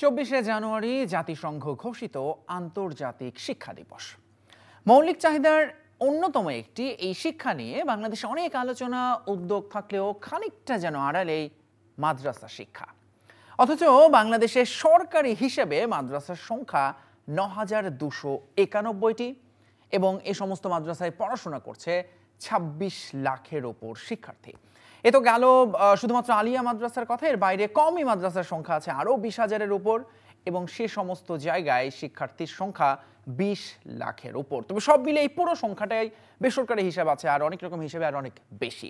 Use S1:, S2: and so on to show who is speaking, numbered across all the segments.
S1: চব্বিশে জানুয়ারি জাতিসংঘ ঘোষিত আন্তর্জাতিক শিক্ষা দিবস মৌলিক চাহিদার অন্যতম একটি এই শিক্ষা নিয়ে বাংলাদেশে অনেক আলোচনা উদ্যোগ থাকলেও খানিকটা যেন আড়ালেই মাদ্রাসা শিক্ষা অথচ বাংলাদেশের সরকারি হিসেবে মাদ্রাসার সংখ্যা ন হাজার দুশো একানব্বইটি এবং এ সমস্ত মাদ্রাসায় পড়াশোনা করছে ২৬ লাখের ওপর শিক্ষার্থী এ তো গেল শুধুমাত্র আলিয়া মাদ্রাসার কথা এর বাইরে কমই মাদ্রাসার সংখ্যা আছে আরও বিশ হাজারের উপর এবং সে সমস্ত জায়গায় শিক্ষার্থীর সংখ্যা বিশ লাখের উপর তবে সব মিলে এই পুরো সংখ্যাটাই বেসরকারি হিসাব আছে আর অনেক রকম হিসেবে আর অনেক বেশি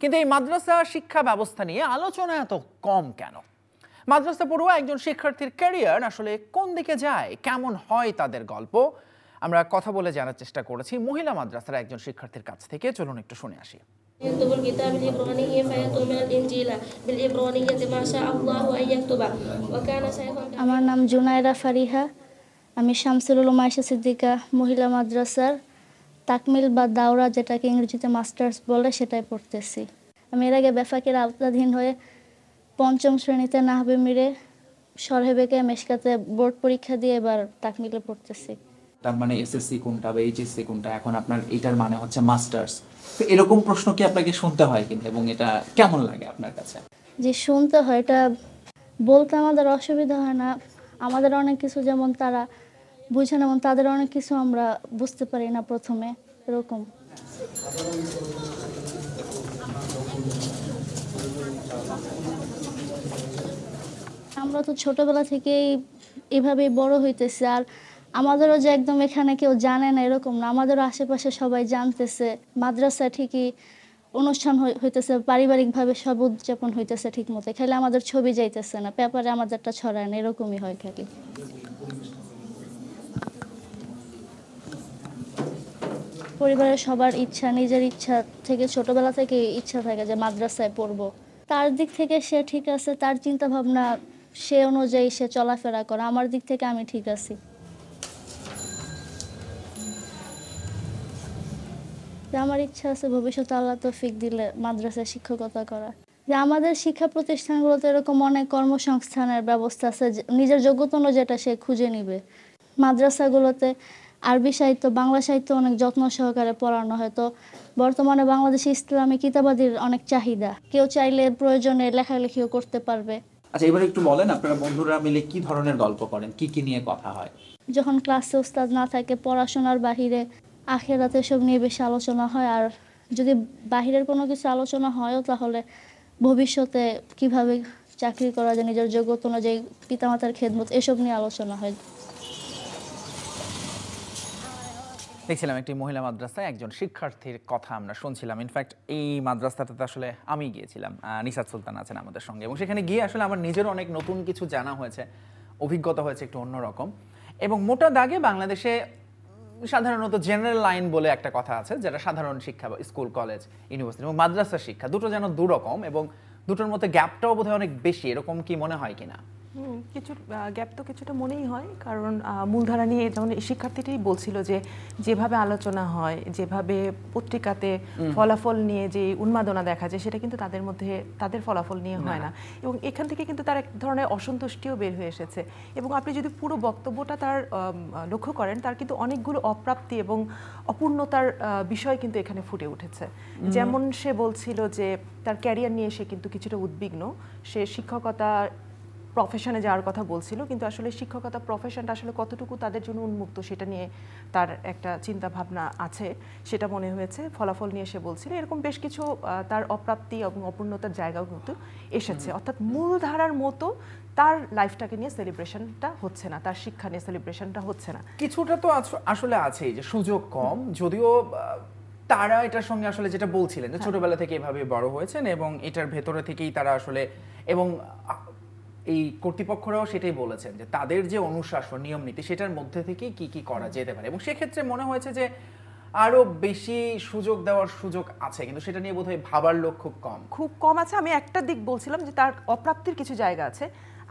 S1: কিন্তু এই মাদ্রাসা শিক্ষা ব্যবস্থা নিয়ে আলোচনা এত কম কেন মাদ্রাসা পড়ুয়া একজন শিক্ষার্থীর ক্যারিয়ার আসলে কোন দিকে যায় কেমন হয় তাদের গল্প আমরা কথা বলে জানার চেষ্টা করেছি মহিলা মাদ্রাসার একজন শিক্ষার্থীর কাছ থেকে চলুন একটু শুনে আসি
S2: يكتب الكتاب الإبراني فيكتب من الإنجيل بالإبرانية ما شاء الله أن يكتب وكان شيخا আমার নাম জুনাইরা ফারিহা আমি শামসুল উলুমা আয়েশা সিদ্দিকা মহিলা মাদ্রাসার তাকমিল বা দাওরা যেটাকে ইংরেজিতে মাস্টার্স বলে সেটাই পড়তেছি আমি এর আগে বেফাকের আওতাধীন হয়ে পঞ্চম শ্রেণীতে নাহবে মিরে সরহেবেকে মেশকাতে বোর্ড পরীক্ষা দিয়ে এবার তাকমিলে পড়তেছি
S1: তার মানে এসএসসি কোনটা বা এইচএসসি কোনটা এখন আপনার এটার মানে হচ্ছে মাস্টার্স তো এরকম প্রশ্ন কি আপনাকে শুনতে হয় কিন্তু এবং এটা কেমন লাগে আপনার কাছে
S2: যে শুনতে হয় এটা বলতে আমাদের অসুবিধা হয় না আমাদের অনেক কিছু যেমন তারা বুঝে না তাদের অনেক কিছু আমরা বুঝতে পারি না প্রথমে এরকম আমরা তো ছোটবেলা থেকেই এভাবে বড় হইতেছি আর আমাদেরও যে একদম এখানে কেউ জানে না এরকম না আমাদেরও আশেপাশে সবাই জানতেছে মাদ্রাসা ঠিকই অনুষ্ঠান হইতেছে পারিবারিকভাবে সব উদযাপন হইতেছে ঠিক মতো খালি আমাদের ছবি যাইতেছে না পেপারে আমাদেরটা ছড়ায় না এরকমই হয় খালি পরিবারের সবার ইচ্ছা নিজের ইচ্ছা থেকে ছোটবেলা থেকে ইচ্ছা থাকে যে মাদ্রাসায় পড়ব তার দিক থেকে সে ঠিক আছে তার চিন্তা ভাবনা সে অনুযায়ী সে চলাফেরা করে আমার দিক থেকে আমি ঠিক আছি যে আমার ইচ্ছা আছে ভবিষ্যতে আল্লাহ তৌফিক দিলে মাদ্রাসায় শিক্ষকতা করা যে আমাদের শিক্ষা প্রতিষ্ঠানগুলোতে এরকম অনেক কর্মসংস্থানের ব্যবস্থা আছে নিজের যোগ্যতা যেটা সে খুঁজে নিবে মাদ্রাসাগুলোতে আরবি সাহিত্য বাংলা সাহিত্য অনেক যত্ন সহকারে পড়ানো হয় তো বর্তমানে বাংলাদেশে ইসলামী কিতাবাদির অনেক চাহিদা কেউ চাইলে প্রয়োজনে লেখালেখিও করতে পারবে
S1: আচ্ছা এবার একটু বলেন আপনারা বন্ধুরা মিলে কি ধরনের গল্প করেন কি কি নিয়ে কথা হয়
S2: যখন ক্লাসে উস্তাদ না থাকে পড়াশোনার বাহিরে আখেরাতে এসব নিয়ে বেশি আলোচনা হয় আর যদি বাহিরের কোনো কিছু আলোচনা হয়ও তাহলে ভবিষ্যতে কিভাবে চাকরি করা যায় নিজের যোগ্যতা অনুযায়ী পিতামাতার খেদমত এসব নিয়ে আলোচনা হয়
S1: দেখছিলাম একটি মহিলা মাদ্রাসায় একজন শিক্ষার্থীর কথা আমরা শুনছিলাম ইনফ্যাক্ট এই মাদ্রাসাটাতে আসলে আমি গিয়েছিলাম নিসাদ সুলতান আছেন আমাদের সঙ্গে এবং সেখানে গিয়ে আসলে আমার নিজেরও অনেক নতুন কিছু জানা হয়েছে অভিজ্ঞতা হয়েছে একটু অন্যরকম এবং মোটা দাগে বাংলাদেশে সাধারণত জেনারেল লাইন বলে একটা কথা আছে যেটা সাধারণ শিক্ষা বা স্কুল কলেজ ইউনিভার্সিটি এবং মাদ্রাসা শিক্ষা দুটো যেন দুরকম এবং দুটোর মধ্যে গ্যাপটাও বোধহয় অনেক বেশি এরকম কি মনে হয় কিনা
S3: কিছু গ্যাপ তো কিছুটা মনেই হয় কারণ মূলধারা নিয়ে যেমন শিক্ষার্থীটি বলছিল যে যেভাবে আলোচনা হয় যেভাবে পত্রিকাতে ফলাফল নিয়ে যে উন্মাদনা দেখা যায় সেটা কিন্তু তাদের মধ্যে তাদের ফলাফল নিয়ে হয় না এবং এখান থেকে কিন্তু তার এক ধরনের অসন্তুষ্টিও বের হয়ে এসেছে এবং আপনি যদি পুরো বক্তব্যটা তার লক্ষ্য করেন তার কিন্তু অনেকগুলো অপ্রাপ্তি এবং অপূর্ণতার বিষয় কিন্তু এখানে ফুটে উঠেছে যেমন সে বলছিল যে তার ক্যারিয়ার নিয়ে সে কিন্তু কিছুটা উদ্বিগ্ন সে শিক্ষকতা প্রফেশনে যাওয়ার কথা বলছিল কিন্তু আসলে শিক্ষকতা প্রফেশনটা আসলে কতটুকু তাদের জন্য উন্মুক্ত সেটা নিয়ে তার একটা চিন্তা ভাবনা আছে সেটা মনে হয়েছে ফলাফল নিয়ে সে বলছিল এরকম বেশ কিছু তার অপ্রাপ্তি এবং অপূর্ণতার জায়গাও কিন্তু এসেছে অর্থাৎ মূলধারার মতো তার লাইফটাকে নিয়ে সেলিব্রেশনটা হচ্ছে না তার শিক্ষা নিয়ে সেলিব্রেশনটা হচ্ছে না
S1: কিছুটা তো আসলে আছে যে সুযোগ কম যদিও তারা এটার সঙ্গে আসলে যেটা বলছিলেন যে হ্যাঁ। ছোটবেলা থেকে এভাবে বড় হয়েছেন এবং এটার ভেতরে থেকেই তারা আসলে এবং এই কর্তৃপক্ষরাও সেটাই বলেছেন যে তাদের যে অনুশাসন নিয়ম নীতি সেটার মধ্যে থেকেই কি কি করা যেতে পারে এবং সেক্ষেত্রে মনে হয়েছে যে আরো বেশি সুযোগ দেওয়ার সুযোগ আছে কিন্তু সেটা নিয়ে বোধহয় ভাবার লোক খুব কম
S3: খুব কম আছে আমি একটা দিক বলছিলাম যে তার অপ্রাপ্তির কিছু জায়গা আছে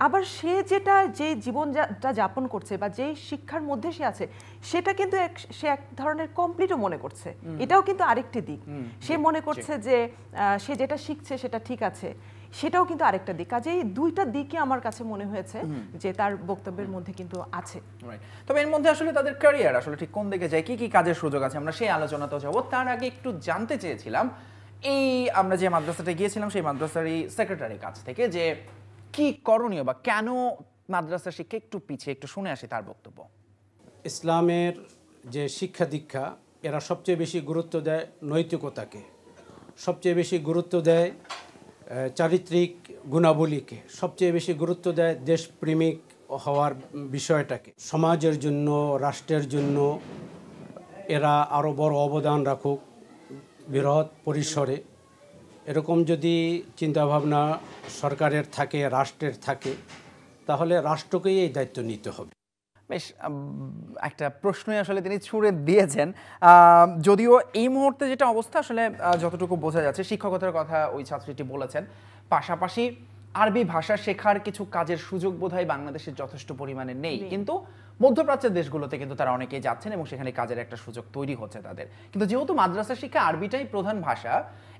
S3: আবার সে যেটা যে জীবনটা যাপন করছে বা যেই শিক্ষার মধ্যে সে আছে সেটা কিন্তু এক সে এক ধরনের কমপ্লিটও মনে করছে এটাও কিন্তু আরেকটি দিক সে মনে করছে যে সে যেটা শিখছে সেটা ঠিক আছে সেটাও কিন্তু আরেকটা দিক কাজেই দুইটা দিকে আমার কাছে মনে হয়েছে যে তার বক্তব্যের মধ্যে কিন্তু আছে
S1: তবে এর মধ্যে আসলে তাদের ক্যারিয়ার আসলে ঠিক কোন দিকে যায় কি কি কাজের সুযোগ আছে আমরা সেই আলোচনাতেও যাবো তার আগে একটু জানতে চেয়েছিলাম এই আমরা যে মাদ্রাসাটা গিয়েছিলাম সেই মাদ্রাসারই সেক্রেটারির কাছ থেকে যে কি করণীয় বা কেন মাদ্রাসা শিক্ষা একটু পিছিয়ে একটু শুনে আসি তার বক্তব্য ইসলামের যে শিক্ষা দীক্ষা এরা সবচেয়ে বেশি গুরুত্ব দেয় নৈতিকতাকে সবচেয়ে বেশি গুরুত্ব দেয় চারিত্রিক গুণাবলীকে সবচেয়ে বেশি গুরুত্ব দেয় দেশপ্রেমিক হওয়ার বিষয়টাকে সমাজের জন্য রাষ্ট্রের জন্য এরা আরও বড় অবদান রাখুক বৃহৎ পরিসরে এরকম যদি চিন্তাভাবনা সরকারের থাকে রাষ্ট্রের থাকে তাহলে রাষ্ট্রকেই এই দায়িত্ব নিতে হবে বেশ একটা প্রশ্নই আসলে তিনি ছুড়ে দিয়েছেন যদিও এই মুহূর্তে যেটা অবস্থা আসলে যতটুকু বোঝা যাচ্ছে শিক্ষকতার কথা ওই ছাত্রীটি বলেছেন পাশাপাশি আরবি ভাষা শেখার কিছু কাজের সুযোগ বোধহয় বাংলাদেশে যথেষ্ট পরিমাণে নেই কিন্তু মধ্যপ্রাচ্যের দেশগুলোতে কিন্তু তারা অনেকেই যাচ্ছেন এবং সেখানে কাজের একটা সুযোগ তৈরি হচ্ছে তাদের কিন্তু যেহেতু মাদ্রাসা শিক্ষা আরবিটাই প্রধান ভাষা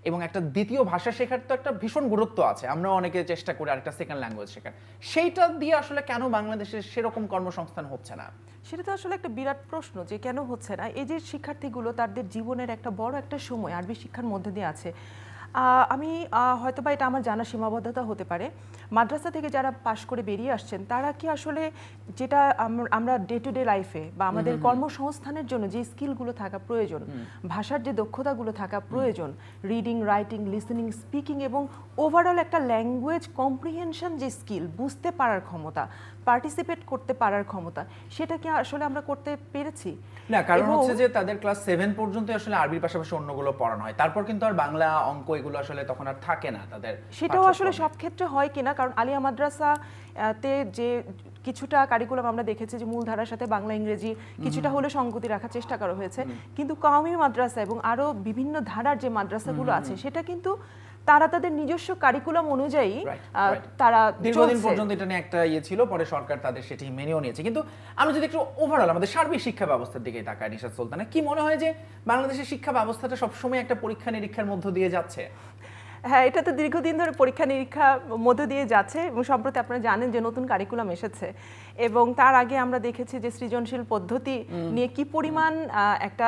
S1: এবং একটা দ্বিতীয় ভাষা শেখার তো একটা ভীষণ গুরুত্ব আছে আমরা অনেকে চেষ্টা করি আরেকটা সেকেন্ড ল্যাঙ্গুয়েজ শেখার সেইটা দিয়ে আসলে কেন বাংলাদেশের সেরকম
S3: কর্মসংস্থান হচ্ছে না সেটা তো আসলে একটা বিরাট প্রশ্ন যে কেন হচ্ছে না এই যে শিক্ষার্থীগুলো তাদের জীবনের একটা বড় একটা সময় আরবি শিক্ষার মধ্যে দিয়ে আছে আমি হয়তো বা এটা আমার জানা সীমাবদ্ধতা হতে পারে মাদ্রাসা থেকে যারা পাশ করে বেরিয়ে আসছেন তারা কি আসলে যেটা আমরা ডে টু ডে লাইফে বা আমাদের কর্মসংস্থানের জন্য যে স্কিলগুলো থাকা প্রয়োজন ভাষার যে দক্ষতাগুলো থাকা প্রয়োজন রিডিং রাইটিং লিসেনিং স্পিকিং এবং ওভারঅল একটা ল্যাঙ্গুয়েজ কম্প্রিহেনশন যে স্কিল বুঝতে পারার ক্ষমতা পার্টিসিপেট করতে পারার ক্ষমতা সেটা কি আসলে আমরা করতে পেরেছি না কারণ হচ্ছে যে
S1: তাদের ক্লাস সেভেন পর্যন্ত আসলে আরবির পাশাপাশি অন্যগুলো পড়ানো হয় তারপর কিন্তু আর বাংলা অঙ্ক এগুলো আসলে তখন আর থাকে না তাদের সেটাও আসলে
S3: সব ক্ষেত্রে হয় কিনা না কারণ আলিয়া মাদ্রাসাতে যে কিছুটা কারিকুলাম আমরা দেখেছি যে মূলধারার সাথে বাংলা ইংরেজি কিছুটা হলে সংগতি রাখার চেষ্টা করা হয়েছে কিন্তু কাউমি মাদ্রাসা এবং আরও বিভিন্ন ধারার যে মাদ্রাসাগুলো আছে সেটা কিন্তু তারা তাদের নিজস্ব কারিকুলাম অনুযায়ী তারা দীর্ঘদিন পর্যন্ত
S1: এটা নিয়ে একটা ইয়ে ছিল পরে সরকার তাদের সেটি মেনেও নিয়েছে কিন্তু আমি যদি একটু ওভারঅল আমাদের সার্বিক শিক্ষা ব্যবস্থার দিকে তাকাই নিশাদ সুলতানা কি মনে হয় যে
S3: বাংলাদেশের শিক্ষা ব্যবস্থাটা সবসময় একটা পরীক্ষা নিরীক্ষার মধ্য দিয়ে যাচ্ছে হ্যাঁ এটা তো দীর্ঘদিন ধরে পরীক্ষা নিরীক্ষা মধ্য দিয়ে যাচ্ছে এবং সম্প্রতি আপনারা জানেন যে নতুন কারিকুলাম এসেছে এবং তার আগে আমরা দেখেছি যে সৃজনশীল পদ্ধতি নিয়ে কি পরিমাণ একটা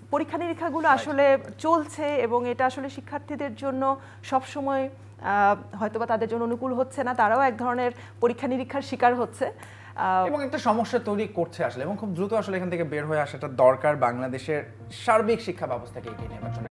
S3: পরীক্ষা নিরীক্ষাগুলো আসলে চলছে এবং এটা আসলে শিক্ষার্থীদের জন্য সবসময় হয়তোবা তাদের জন্য অনুকূল হচ্ছে না তারাও এক ধরনের পরীক্ষা নিরীক্ষার শিকার হচ্ছে এবং একটা সমস্যা তৈরি
S1: করছে আসলে এবং খুব দ্রুত আসলে এখান থেকে বের হয়ে আসাটা দরকার বাংলাদেশের সার্বিক শিক্ষা ব্যবস্থাকে এগিয়ে নেওয়ার জন্য